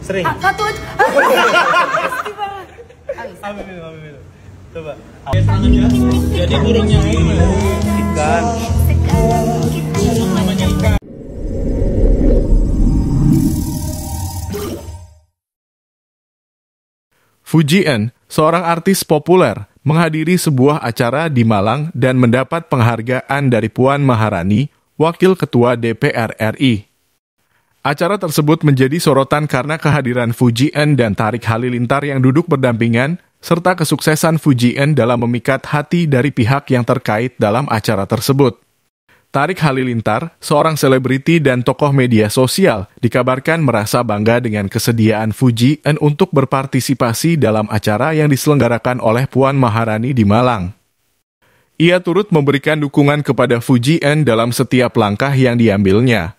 Sering. Ah, satu Jadi burungnya ikan. Burung namanya Fujian, seorang artis populer, menghadiri sebuah acara di Malang dan mendapat penghargaan dari Puan Maharani Wakil Ketua DPR RI. Acara tersebut menjadi sorotan karena kehadiran Fuji N dan Tarik Halilintar yang duduk berdampingan, serta kesuksesan Fuji N dalam memikat hati dari pihak yang terkait dalam acara tersebut. Tarik Halilintar, seorang selebriti dan tokoh media sosial, dikabarkan merasa bangga dengan kesediaan Fuji N untuk berpartisipasi dalam acara yang diselenggarakan oleh Puan Maharani di Malang. Ia turut memberikan dukungan kepada Fujian dalam setiap langkah yang diambilnya.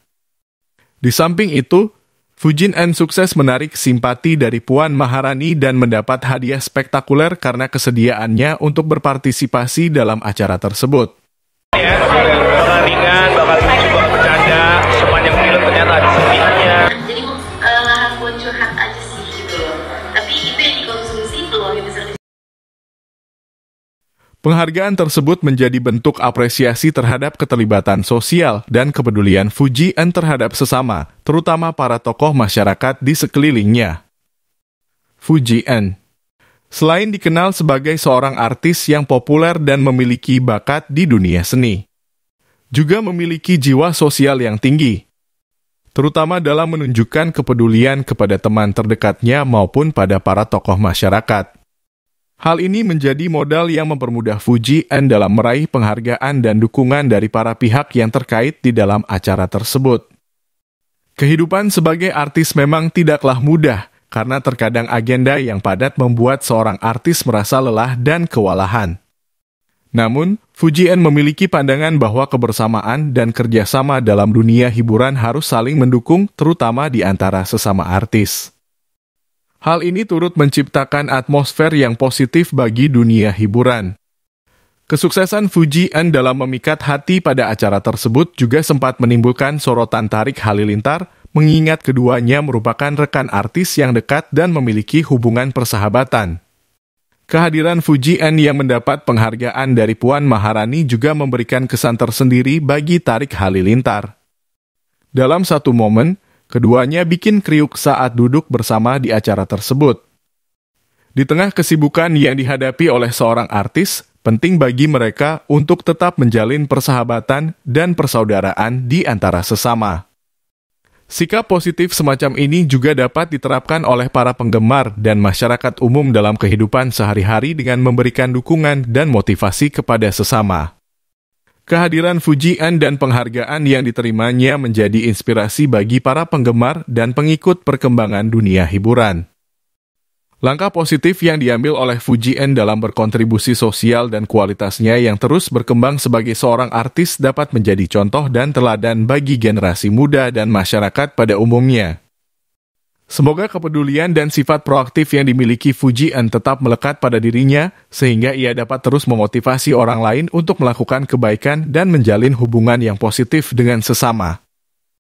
Di samping itu, Fujian sukses menarik simpati dari Puan Maharani dan mendapat hadiah spektakuler karena kesediaannya untuk berpartisipasi dalam acara tersebut. Yeah. Penghargaan tersebut menjadi bentuk apresiasi terhadap keterlibatan sosial dan kepedulian Fuji Fujian terhadap sesama, terutama para tokoh masyarakat di sekelilingnya. Fuji N Selain dikenal sebagai seorang artis yang populer dan memiliki bakat di dunia seni, juga memiliki jiwa sosial yang tinggi, terutama dalam menunjukkan kepedulian kepada teman terdekatnya maupun pada para tokoh masyarakat. Hal ini menjadi modal yang mempermudah Fuji N dalam meraih penghargaan dan dukungan dari para pihak yang terkait di dalam acara tersebut. Kehidupan sebagai artis memang tidaklah mudah, karena terkadang agenda yang padat membuat seorang artis merasa lelah dan kewalahan. Namun, Fuji N memiliki pandangan bahwa kebersamaan dan kerjasama dalam dunia hiburan harus saling mendukung, terutama di antara sesama artis. Hal ini turut menciptakan atmosfer yang positif bagi dunia hiburan. Kesuksesan Fuji N dalam memikat hati pada acara tersebut juga sempat menimbulkan sorotan tarik Halilintar, mengingat keduanya merupakan rekan artis yang dekat dan memiliki hubungan persahabatan. Kehadiran Fuji N yang mendapat penghargaan dari Puan Maharani juga memberikan kesan tersendiri bagi Tarik Halilintar. Dalam satu momen, Keduanya bikin kriuk saat duduk bersama di acara tersebut. Di tengah kesibukan yang dihadapi oleh seorang artis, penting bagi mereka untuk tetap menjalin persahabatan dan persaudaraan di antara sesama. Sikap positif semacam ini juga dapat diterapkan oleh para penggemar dan masyarakat umum dalam kehidupan sehari-hari dengan memberikan dukungan dan motivasi kepada sesama. Kehadiran Fujian dan penghargaan yang diterimanya menjadi inspirasi bagi para penggemar dan pengikut perkembangan dunia hiburan. Langkah positif yang diambil oleh Fujian dalam berkontribusi sosial dan kualitasnya yang terus berkembang sebagai seorang artis dapat menjadi contoh dan teladan bagi generasi muda dan masyarakat pada umumnya. Semoga kepedulian dan sifat proaktif yang dimiliki Fujian tetap melekat pada dirinya, sehingga ia dapat terus memotivasi orang lain untuk melakukan kebaikan dan menjalin hubungan yang positif dengan sesama.